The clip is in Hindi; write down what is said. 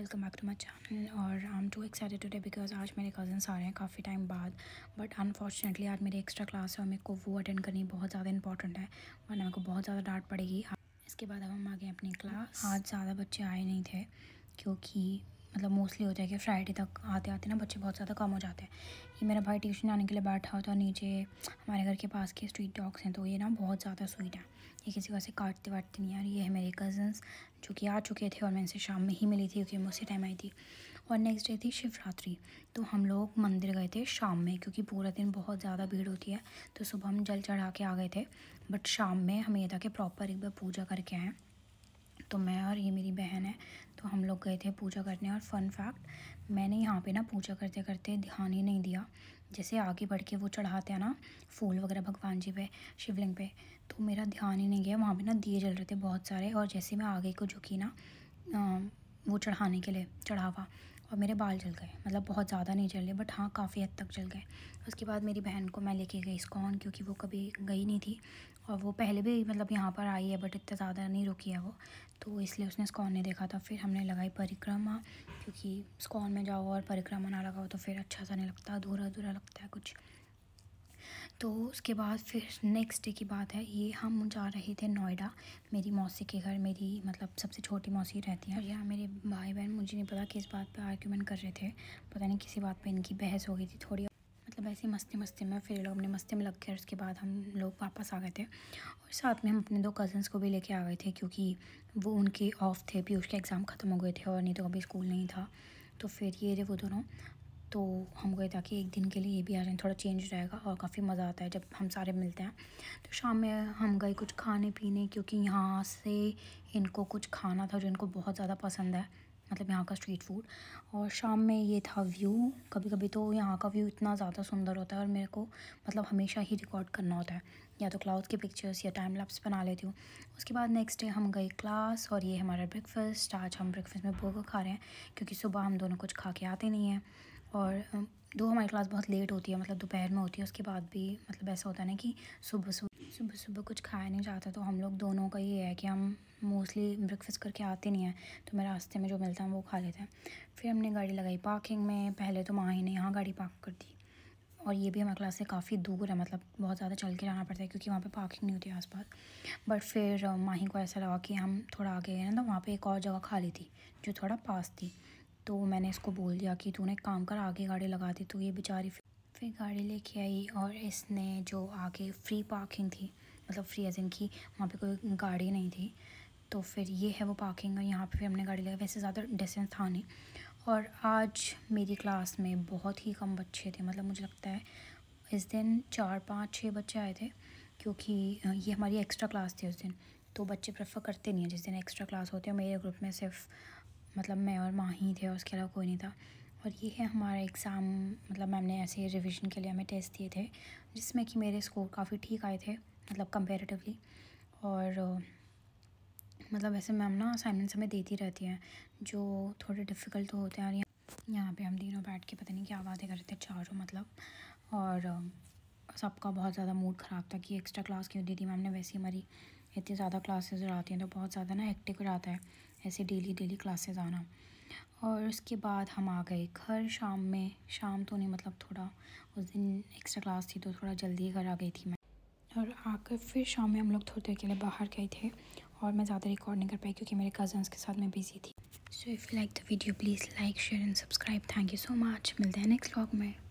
welcome back to my channel और I am too excited today because आज मेरे कज़न्स आ रहे हैं काफ़ी टाइम बाद बट अनफॉर्चुनेटली आज मेरी एक्स्ट्रा क्लास है और मेरे को वो अटेंड करनी बहुत ज़्यादा इंपॉर्टेंट है वरना मेरे को बहुत ज़्यादा डांट पड़ेगी इसके बाद अब हम आ गए अपनी क्लास आज ज़्यादा बच्चे आए नहीं थे क्योंकि मतलब मोस्टली हो जाएगी फ्राइडे तक आते आते ना बच्चे बहुत ज़्यादा कम हो जाते हैं ये मेरा भाई ट्यूशन आने के लिए बैठा होता है नीचे हमारे घर के पास के स्ट्रीट डॉग्स हैं तो ये ना बहुत ज़्यादा स्वीट है ये किसी को ऐसे काटते वाटते नहीं यार ये है मेरे कज़न्स जो कि आ चुके थे और मैं इनसे शाम में ही मिली थी क्योंकि मैं उसी टाइम आई थी और नेक्स्ट डे थी शिवरात्रि तो हम लोग मंदिर गए थे शाम में क्योंकि पूरा दिन बहुत ज़्यादा भीड़ होती है तो सुबह हम जल चढ़ा के आ गए थे बट शाम में हम ये था कि प्रॉपर एक बार पूजा करके आएँ तो मैं और ये मेरी बहन है तो हम लोग गए थे पूजा करने और फन फैक्ट मैंने यहाँ पे ना पूजा करते करते ध्यान ही नहीं दिया जैसे आगे बढ़ के वो चढ़ाते हैं ना फूल वगैरह भगवान जी पे शिवलिंग पे तो मेरा ध्यान ही नहीं गया वहाँ पे ना दिए जल रहे थे बहुत सारे और जैसे मैं आगे को झुकी ना वो चढ़ाने के लिए चढ़ावा और मेरे बाल जल गए मतलब बहुत ज़्यादा नहीं जल रहे बट हाँ काफ़ी हद तक जल गए उसके बाद मेरी बहन को मैं लेके गई स्कॉन क्योंकि वो कभी गई नहीं थी और वो पहले भी मतलब यहाँ पर आई है बट इतना ज़्यादा नहीं रुकी है वो तो इसलिए उसने स्कॉन ने देखा था फिर हमने लगाई परिक्रमा क्योंकि स्कॉन में जाओ और परिक्रमा ना लगाओ तो फिर अच्छा सा नहीं लगता अधूरा अधूरा लगता है कुछ तो उसके बाद फिर नेक्स्ट डे की बात है ये हम जा रहे थे नोएडा मेरी मौसी के घर मेरी मतलब सबसे छोटी मौसी रहती है यहाँ मेरे भाई बहन मुझे नहीं पता किस बात पर आर्ग्यूमेंट कर रहे थे पता नहीं किसी बात पर इनकी बहस हो गई थी थोड़ी मतलब ऐसे मस्ती मस्ती में फिर लोग अपने मस्ती में लग गए उसके बाद हम लोग वापस आ गए थे और साथ में हम अपने दो कज़न्स को भी लेके आ गए थे क्योंकि वो उनके ऑफ थे पीयूष के एग्ज़ाम ख़त्म हो गए थे और नहीं तो अभी स्कूल नहीं था तो फिर ये थे वो दोनों तो हम गए ताकि एक दिन के लिए ये भी आ जाए थोड़ा चेंज रहेगा और काफ़ी मज़ा आता है जब हम सारे मिलते हैं तो शाम में हम गए कुछ खाने पीने क्योंकि यहाँ से इनको कुछ खाना था जो इनको बहुत ज़्यादा पसंद है मतलब यहाँ का स्ट्रीट फूड और शाम में ये था व्यू कभी कभी तो यहाँ का व्यू इतना ज़्यादा सुंदर होता है और मेरे को मतलब हमेशा ही रिकॉर्ड करना होता है या तो क्लाउड के पिक्चर्स या टाइम लैप्स बना लेती हूँ उसके बाद नेक्स्ट डे हम गए क्लास और ये हमारा ब्रेकफास्ट आज हम ब्रेकफास्ट में बर्गर खा रहे हैं क्योंकि सुबह हम दोनों कुछ खा के आते नहीं हैं और दो हमारी क्लास बहुत लेट होती है मतलब दोपहर में होती है उसके बाद भी मतलब ऐसा होता है ना कि सुबह सुबह सुबह सुबह कुछ खाया नहीं जाता तो हम लोग दोनों का ये है कि हम मोस्टली ब्रेकफास्ट करके आते नहीं हैं तो मैं रास्ते में जो मिलता है वो खा लेते हैं फिर हमने गाड़ी लगाई पार्किंग में पहले तो माँ ही ने यहाँ गाड़ी पार्क कर दी और ये भी हमारे क्लास से काफ़ी दूर है मतलब बहुत ज़्यादा चल के जाना पड़ता है क्योंकि वहाँ पे पार्किंग नहीं होती आसपास बट फिर माही को ऐसा लगा कि हम थोड़ा आगे गए ना तो वहाँ पे एक और जगह खाली थी जो थोड़ा पास थी तो मैंने इसको बोल दिया कि तूने काम कर आगे गाड़ी लगा दी तो ये बेचारी फिर गाड़ी लेके आई और इसने जो आगे फ्री पार्किंग थी मतलब फ्री एजें की वहाँ पे कोई गाड़ी नहीं थी तो फिर ये है वो पार्किंग और यहाँ पे फिर हमने गाड़ी लगाई वैसे ज़्यादा डिस्टेंस था नहीं और आज मेरी क्लास में बहुत ही कम बच्चे थे मतलब मुझे लगता है इस दिन चार पाँच छः बच्चे आए थे क्योंकि ये हमारी एक्स्ट्रा क्लास थी उस दिन तो बच्चे प्रेफर करते नहीं हैं जिस दिन एक्स्ट्रा क्लास होती है मेरे ग्रुप में सिर्फ मतलब मैं और माँ ही थे और उसके अलावा कोई नहीं था और ये है हमारा एग्ज़ाम मतलब मैम ने ऐसे रिवीजन के लिए हमें टेस्ट दिए थे जिसमें कि मेरे स्कोर काफ़ी ठीक आए थे मतलब कंपेरेटिवली और मतलब वैसे मैम ना असाइनमेंट्स हमें देती रहती हैं जो थोड़े डिफ़िकल्ट तो होते हैं और यहाँ पे हम तीनों बैठ के पता नहीं क्या बातें कर रहे थे चारों मतलब और सबका बहुत ज़्यादा मूड ख़राब था कि एक्स्ट्रा क्लास क्यों दी थी मैम ने वैसे हमारी इतनी ज़्यादा क्लासेस रहती हैं तो बहुत ज़्यादा ना एक्टिव रहता है ऐसे डेली डेली क्लासेस आना और उसके बाद हम आ गए घर शाम में शाम तो नहीं मतलब थोड़ा उस दिन एक्स्ट्रा क्लास थी तो थोड़ा जल्दी घर आ गई थी मैं और आकर फिर शाम में हम लोग थोड़ी देर के लिए बाहर गए थे और मैं ज़्यादा रिकॉर्ड नहीं कर पाई क्योंकि मेरे कज़न्स के साथ मैं बिज़ी थी so if you like the video please like share and subscribe thank you so much मिलते हैं नेक्स्ट व्लॉग में